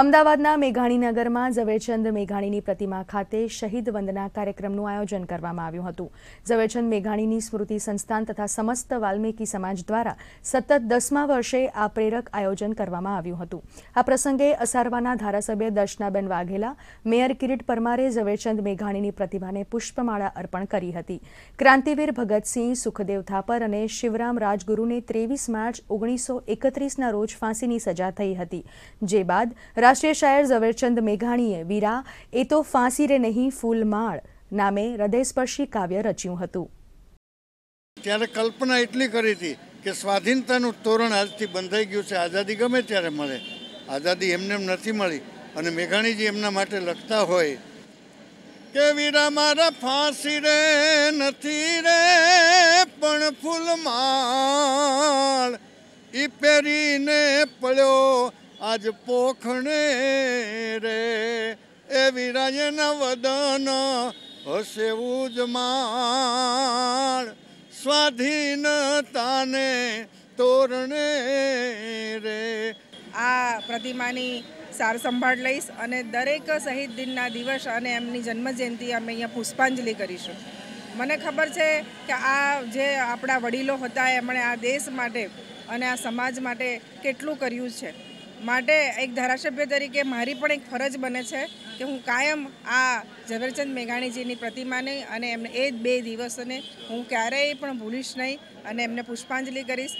અમદાવાદના મેઘાણીનગરમાં ઝવેરચંદ મેઘાણીની પ્રતિમા ખાતે શહીદ વંદના કાર્યક્રમનું આયોજન કરવામાં આવ્યું હતું ઝવેરચંદ મેઘાણીની સ્મૃતિ સંસ્થાન તથા સમસ્ત વાલ્મીકી સમાજ દ્વારા સતત દસમા વર્ષે આ પ્રેરક આયોજન કરવામાં આવ્યું હતું આ પ્રસંગે અસારવાના ધારાસભ્ય દર્શનાબેન વાઘેલા મેયર કિરીટ પરમારે ઝવેરચંદ મેઘાણીની પ્રતિમાને પુષ્પમાળા અર્પણ કરી હતી ક્રાંતિવીર ભગતસિંહ સુખદેવ થાપર અને શિવરામ રાજગુરુને ત્રેવીસ માર્ચ ઓગણીસો એકત્રીસના રોજ ફાંસીની સજા થઈ હતી જે બાદ રાષ્ટ્રીય શાયર ઝવેરચંદ મેઘાણીએ વીરા એ તો ફાંસી રે નહીં ફૂલમાળ નામે હૃદયસ્પર્શી કાવ્ય રચ્યું હતું ત્યારે કલ્પના એટલી કરી હતી કે સ્વાધીનતાનું તોરણ આજથી બંધાઈ ગયું છે આઝાદી ગમે ત્યારે મળે આઝાદી એમને નથી મળી અને મેઘાણીજી એમના માટે લખતા હોય કે વીરા મારા ફાંસી રે નથી રે પણ ફૂલમાળ ઈ પહેરીને પડ્યો આજ પોખણે રે એ વિરાજન વદન હશે ઉજમાણ સ્વાધીનતાને તોરણે રે આ પ્રતિમાની સાર સંભાળ લઈશ અને દરેક શહીદ દિનના દિવસ અને એમની જન્મજયંતિ અમે અહીંયા પુષ્પાંજલિ કરીશું મને ખબર છે કે આ જે આપણા વડીલો હતા એમણે આ દેશ માટે અને આ સમાજ માટે કેટલું કર્યું છે માટે એક ધારાસભ્ય તરીકે મારી પણ એક ફરજ બને છે કે હું કાયમ આ ઝવેરચંદ મેઘાણીજીની પ્રતિમાને અને એમને એ જ બે દિવસોને હું ક્યારેય પણ ભૂલીશ નહીં અને એમને પુષ્પાંજલિ કરીશ